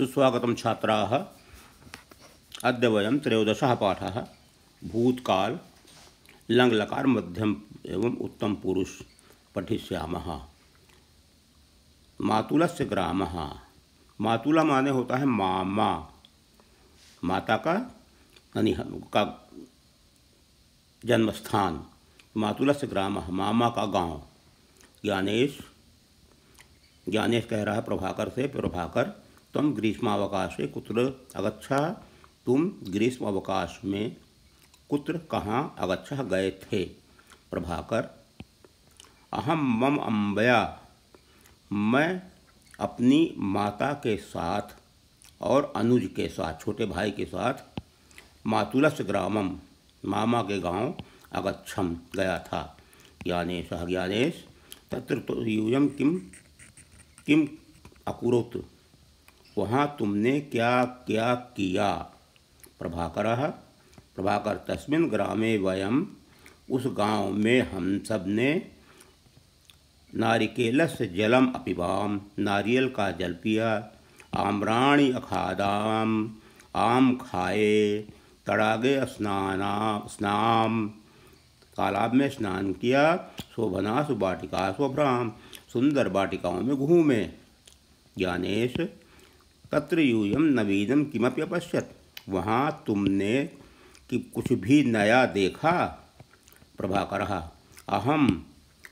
सुस्वागत छात्रा अद वयम त्रयोदश पाठ भूतकाल लंगलकार मध्यम एवं उत्तम पुरुष पठिष्याम मातुल से ग्राम मातुला माने होता है मामा माता का यानी का जन्मस्थान स्थान मातुला से ग्राम मामा का गांव ज्ञानेश ज्ञानेश कह रहा है प्रभाकर से प्रभाकर तम ग्रीष्मावकाशे कुत्र अगच्छा तुम ग्रीष्म अवकाश में कुत्र कहाँ अगच्छा गए थे प्रभाकर अहम मम अम्बया मैं अपनी माता के साथ और अनुज के साथ छोटे भाई के साथ मातुलस ग्रामम मामा के गांव अगच्छम गया था ज्ञानेश ज्ञानेश तत्र तो यूयम किम किम अकुरोत वहाँ तुमने क्या क्या किया प्रभाकर प्रभाकर तस्मिन ग्रामे वयम उस गांव में हम सब ने नारिकेलस जलम अपिबाम नारियल का जल पिया आम्राणी अखादाम आम खाए तड़ागे स्नाना स्नान तालाब में स्नान किया शोभना सुबाटिका शोभ्राम सुंदर बाटिकाओं में घूमे ज्ञानेश तत्र यूयम नवीनम किमपि अपश्यत वहाँ तुमने कि कुछ भी नया देखा प्रभाकर अहम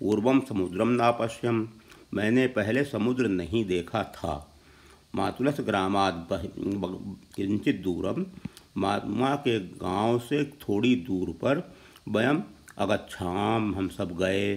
पूर्व समुद्रम नापश्यम मैंने पहले समुद्र नहीं देखा था मातुलस ग्रामाद किंचित दूरम मातुमा के गांव से थोड़ी दूर पर वयम अगच्छाम हम सब गए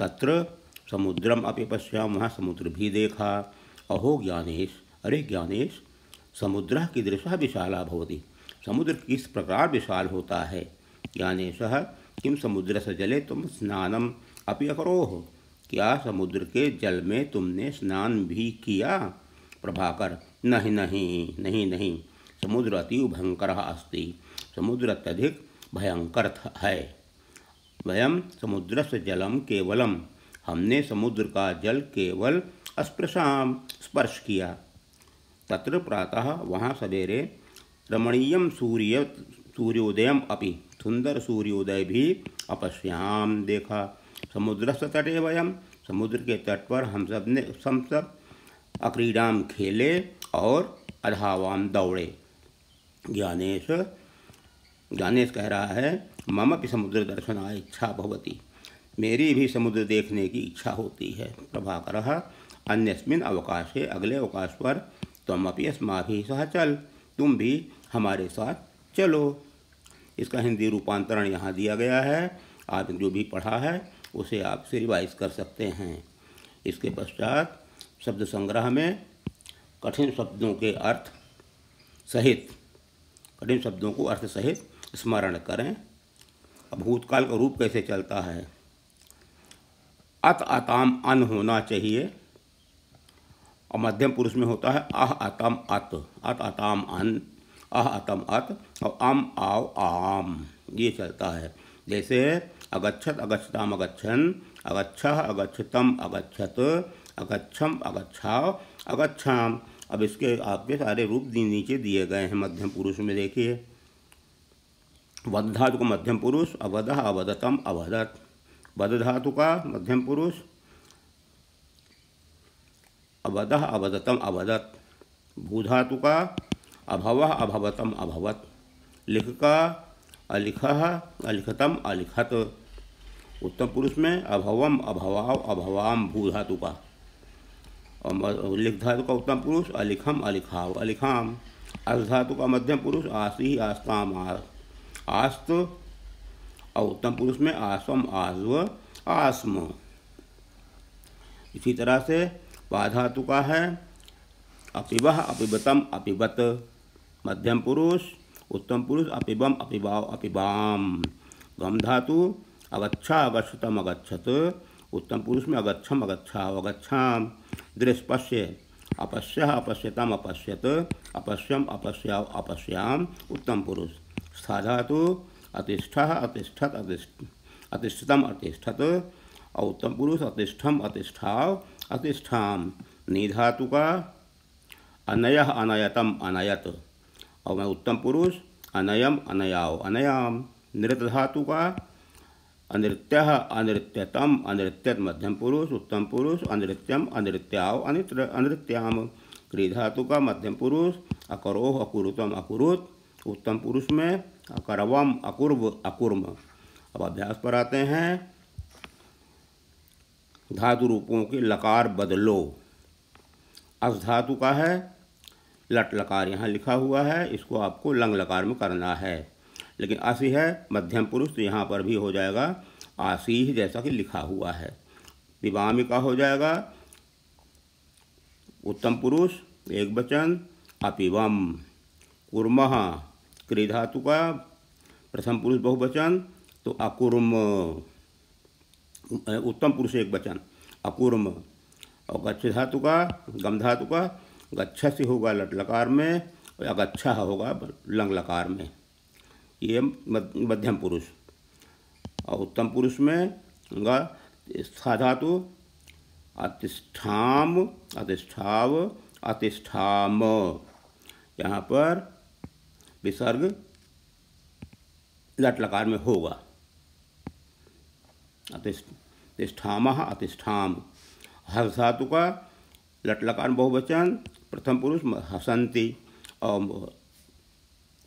तत्र समुद्रम अपि पश्याम वहाँ समुद्र भी देखा अहो ज्ञानेश अरे ज्ञानेश समुद्र की दृशा विशाला भवती समुद्र किस प्रकार विशाल होता है ज्ञानेश किम समुद्र से जले तुम स्नानम अपि अकरोह क्या समुद्र के जल में तुमने स्नान भी किया प्रभाकर नहीं नहीं नहीं नहीं समुद्र अतीव भयंकर अस्ति समुद्र अत्यधिक भयंकर है वयम समुद्र से जलम केवलम हमने समुद्र का जल केवल स्पर्शाम स्पर्श किया तत्र प्रातः वहाँ सवेरे रमणीय सूर्य सूर्योदय अपि सुंदर सूर्योदय भी अपश्याम देखा समुद्र तटे वयम समुद्र के तट पर हम सब ने हम सब अक्रीडाम खेले और अधावाम दौड़े ज्ञानेश ज्ञानेश कह रहा है मम भी समुद्र दर्शन इच्छा भवती मेरी भी समुद्र देखने की इच्छा होती है प्रभाकर अन्यस्मिन अवकाशे अगले अवकाश पर अस्मा ही सह चल तुम भी हमारे साथ चलो इसका हिंदी रूपांतरण यहाँ दिया गया है आप जो भी पढ़ा है उसे आप से रिवाइज कर सकते हैं इसके पश्चात शब्द संग्रह में कठिन शब्दों के अर्थ सहित कठिन शब्दों को अर्थ सहित स्मरण करें भूतकाल का रूप कैसे चलता है अत आताम अन होना चाहिए और मध्यम पुरुष में होता है आह आतम अत अत आताम अन आह आतम अत और अम आव आम ये चलता है जैसे अगछत अगछताम अगछन अगछ अगछतम अगछत अगछम अगच्छाव अगछाम अब इसके आपके सारे रूप नीचे दिए गए हैं मध्यम पुरुष में देखिए वध धातु का मध्यम पुरुष अवध अवधतम अवधत वध धातु का मध्यम पुरुष अवध अवदतम अवदत भूधातु का अभव अभवतम अभवत लिख का अलिख अलिखतम अलिखत उत्तम पुरुष में अभवम अभवाव अभवाम भूधातु का लिख धातु का उत्तम पुरुष अलिखम अलिखाव अलिखाम अस धातु का मध्यम पुरुष आसी आस्ताम आस्त और उत्तम पुरुष में आसम आजव आसम इसी तरह से बाधातु का है अपिवह अपिबतम अपिबत मध्यम पुरुष उत्तम पुरुष अपिबम अपिबाव अपिबाम गम धातु अगच्छा अगछतम अगछत उत्तम पुरुष में अगछम अगछा अगच्छाम दृष्पश्य अपश्य अपश्यतम अपश्यत अपश्यम अपश्या अपश्याम उत्तम पुरुष स्था धातु अतिष्ठ अतिष्ठत अतिष्ठतम अतिष्ठत और उत्तम पुरुष अतिष्ठम अतिष्ठाव अतिष्ठा निधातु का अनय अनयतम अनयत और मैं उत्तम पुरुष अनयम अनयाव अनयाम नृत धातु का अनृत्य अनृत्यतम अनृत्यत मध्यम पुरुष उत्तम पुरुष अनृत्यम अनृत्याओ अनित्र अनृत्याम क्री धातु का मध्यम पुरुष अकरोह अकुरुतम अकुरुत उत्तम पुरुष में अकरवम अकुर्व अकुर्म अब अभ्यास पर आते हैं धातु रूपों के लकार बदलो अस धातु का है लट लकार यहाँ लिखा हुआ है इसको आपको लंग लकार में करना है लेकिन आसी है मध्यम पुरुष तो यहाँ पर भी हो जाएगा आसी ही जैसा कि लिखा हुआ है विवामी का हो जाएगा उत्तम पुरुष एक वचन अपिवम कुरम क्रिधातु का प्रथम पुरुष बहुवचन तो अकुर्म उत्तम पुरुष एक वचन अपूर्व और गच्छ धातु का गम धातु का गच्छ से होगा लट लकार में और अगच्छा होगा लंग लकार में ये मध्यम पुरुष और उत्तम पुरुष में गा स्था धातु अतिष्ठाम अतिष्ठाव अतिष्ठाम यहाँ पर विसर्ग लट लकार में होगा अतिष्ठा अतिष्ठा अतिष्ठाम धातु का लटलकार बहुवचन प्रथम पुरुष हसंती और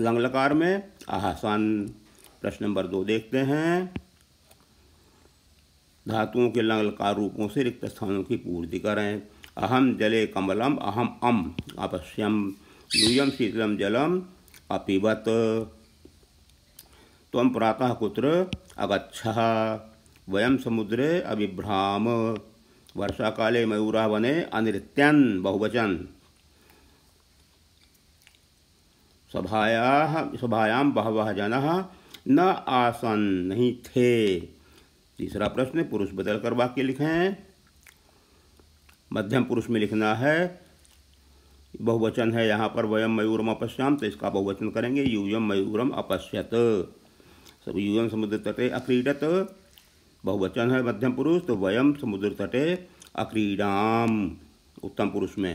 लंगलकार में अहसन प्रश्न नंबर दो देखते हैं धातुओं के लंगलकार रूपों से रिक्त स्थानों की पूर्ति करें अहम जले कमलम अहम अम अवश्यम यूयम शीतलम जलम अपिबत तम प्रातः कुत्र अगच्छः वयम समुद्रे अभिभ्राम वर्षा काले मयूरा वने अनृत्यन बहुवचन सभाया सभायां बहवः जन न आसन नहीं थे तीसरा प्रश्न पुरुष बदल कर वाक्य लिखें मध्यम पुरुष में लिखना है बहुवचन है यहाँ पर वयम मयूरम अपश्याम तो इसका बहुवचन करेंगे यूयम मयूरम अपश्यत सब यूयम समुद्र तटे अक्रीडत बहुवचन है मध्यम पुरुष तो वयम समुद्र तटे अक्रीडाम उत्तम पुरुष में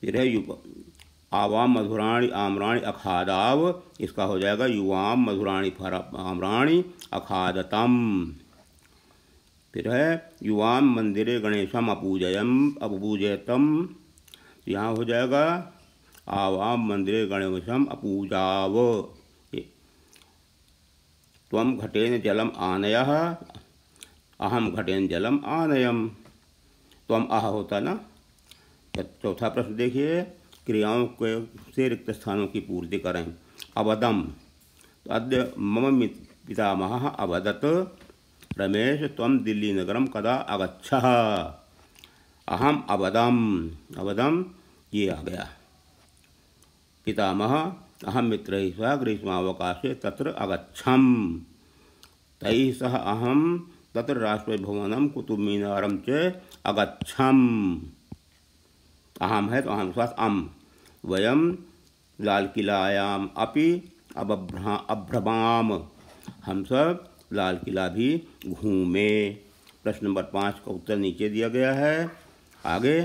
फिर है युवा आवाम मधुराणी आमराणी अखादाव इसका हो जाएगा युवाम मधुराणी फर आमराणी अखादतम फिर है युवाम मंदिरे गणेशम अपूजयम अपूजयतम यहाँ हो जाएगा आवाम मंदिरे गणेशम अपूजाव तम घटेन जलम आनय अहम घटेन जलम आनयम तम आह होता ना चौथा प्रश्न देखिए क्रियाओं के से रिक्त स्थानों की पूर्ति करें अवदम तो अद्य मम पितामह अवदत रमेश तम दिल्ली नगर कदा अगछ अहम अवदम अवदम ये आ गया पितामह अहम मित्र सह ग्रीष्मावकाशे तत्र अगछम तई सह अहम तत्र भवन कुतुब मीनार अगछम अहम है तो अहम स्वास्थ्य अम वयम लाल किलायाम अपि अभ्रा अभ्रमाम हम सब लाल किला भी घूमे प्रश्न नंबर पाँच का उत्तर नीचे दिया गया है आगे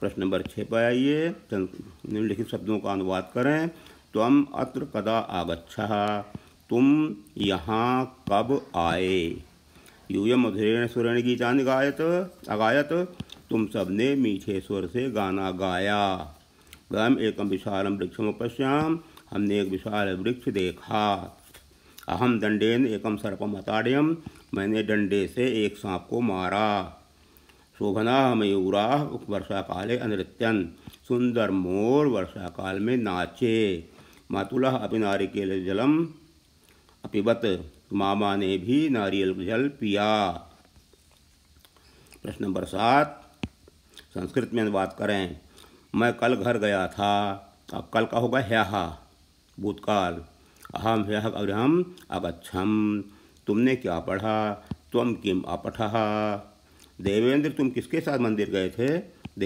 प्रश्न नंबर छः पर आइए निम्नलिखित शब्दों का अनुवाद करें तम अत्र कदा आगछ तुम यहाँ कब आए यूय मधुरेण सुरेण गीता गायत अगायत तुम सब ने मीठे स्वर से गाना गाया वयम एकम विशालम वृक्षम पश्याम हमने एक विशाल वृक्ष देखा अहम दंडेन एकम सर्पम अताड़यम मैंने डंडे से एक सांप को मारा शोभना मयूरा वर्षा काले अनृत्यन सुंदर मोर वर्षा काल में नाचे मातुला अपि नारिकेल जलम अपिबत मामा ने भी नारियल जल पिया प्रश्न नंबर सात संस्कृत में अनुवाद करें मैं कल घर गया था अब कल का होगा ह्या भूतकाल अहम ह्या अग्रहम अगछम तुमने क्या पढ़ा तुम किम अपठा देवेंद्र तुम किसके साथ मंदिर गए थे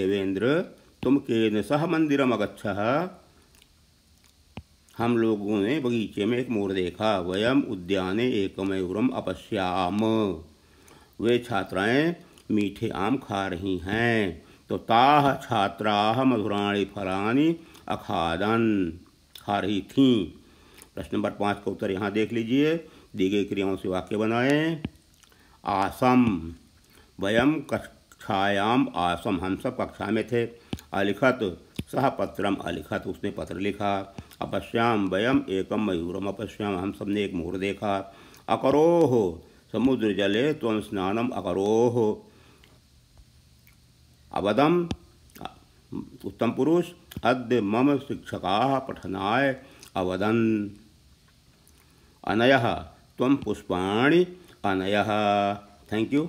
देवेंद्र तुम के सह मंदिरम अगछ हम लोगों ने बगीचे में एक मोर देखा वयम उद्याने मयूरम अपश्याम वे छात्राएं मीठे आम खा रही हैं तो ताह छात्रा मधुराणी फलानी अखादन खा रही थी प्रश्न नंबर पाँच का उत्तर यहाँ देख लीजिए दी गई क्रियाओं से वाक्य बनाएं आसम वयम कक्षायाम आसम हम सब कक्षा में थे अलिखत सह पत्रम अलिखत उसने पत्र लिखा अपश्याम वयम एकम मयूरम अपश्याम हम सब ने एक मोर देखा अकरोह समुद्र जले तम स्नानम अकरोह अवदम उत्तम पुरुष अद्य मम शिक्षका पठनाय अवदन अनय तम पुष्पाणी अनय थैंक यू